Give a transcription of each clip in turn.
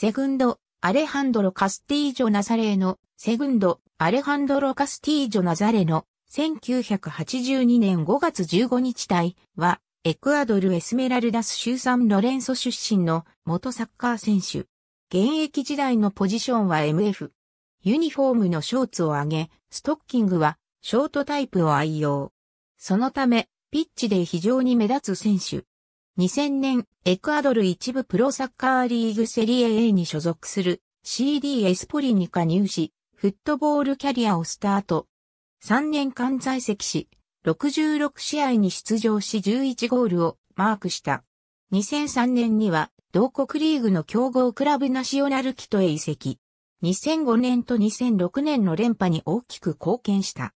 セグンド、アレハンドロ・カスティージョ・ナザレーノ、セグンド、アレハンドロ・カスティージョ・ナザレーノ、1982年5月15日体は、エクアドル・エスメラルダスシーサン・ロレンソ出身の元サッカー選手。現役時代のポジションは MF。ユニフォームのショーツを上げ、ストッキングはショートタイプを愛用。そのため、ピッチで非常に目立つ選手。2000年、エクアドル一部プロサッカーリーグセリエ A に所属する CD エスポリに加入し、フットボールキャリアをスタート。3年間在籍し、66試合に出場し11ゴールをマークした。2003年には、同国リーグの強豪クラブナショナルキトへ移籍。2005年と2006年の連覇に大きく貢献した。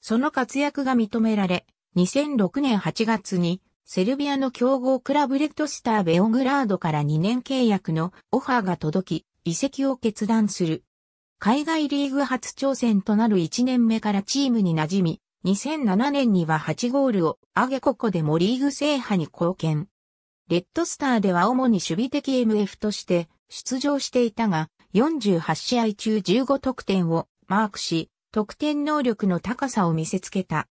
その活躍が認められ、2006年8月にセルビアの強豪クラブレッドスターベオグラードから2年契約のオファーが届き、移籍を決断する。海外リーグ初挑戦となる1年目からチームに馴染み、2007年には8ゴールを上げここでもリーグ制覇に貢献。レッドスターでは主に守備的 MF として出場していたが、48試合中15得点をマークし、得点能力の高さを見せつけた。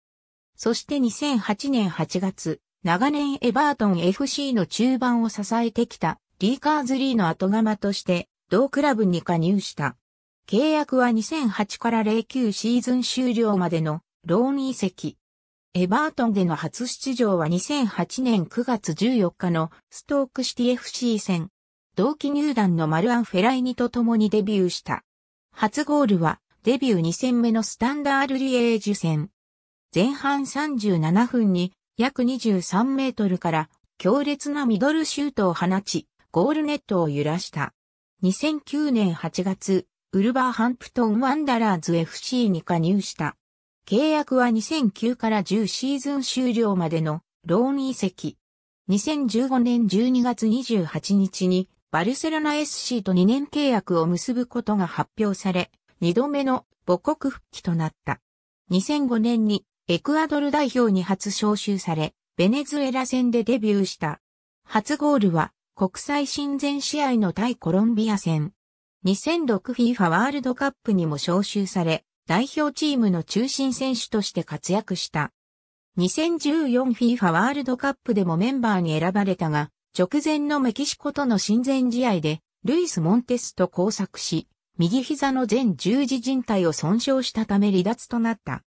そして2008年8月、長年エバートン FC の中盤を支えてきたリーカーズリーの後釜として同クラブに加入した。契約は2008から09シーズン終了までのローン移籍。エバートンでの初出場は2008年9月14日のストークシティ FC 戦。同期入団のマルアン・フェライニと共にデビューした。初ゴールはデビュー2戦目のスタンダールリエージュ戦。前半37分に約23メートルから強烈なミドルシュートを放ち、ゴールネットを揺らした。2009年8月、ウルバーハンプトンワンダラーズ FC に加入した。契約は2009から10シーズン終了までのローン移籍。2015年12月28日にバルセロナ SC と2年契約を結ぶことが発表され、2度目の母国復帰となった。2005年にエクアドル代表に初招集され、ベネズエラ戦でデビューした。初ゴールは国際親善試合の対コロンビア戦。2006FIFA ワールドカップにも招集され、代表チームの中心選手として活躍した。2014FIFA ワールドカップでもメンバーに選ばれたが、直前のメキシコとの親善試合で、ルイス・モンテスと交錯し、右膝の全十字靭帯を損傷したため離脱となった。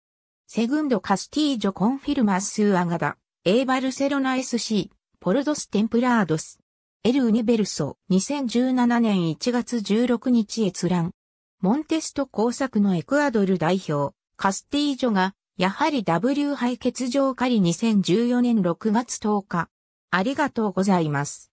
セグンド・カスティージョ・コンフィルマス・ーアガダ、エイ・バルセロナ SC、ポルドス・テンプラードス、エル・ウニベルソ、2017年1月16日閲覧。モンテスト工作のエクアドル代表、カスティージョが、やはり W 杯欠場仮2014年6月10日。ありがとうございます。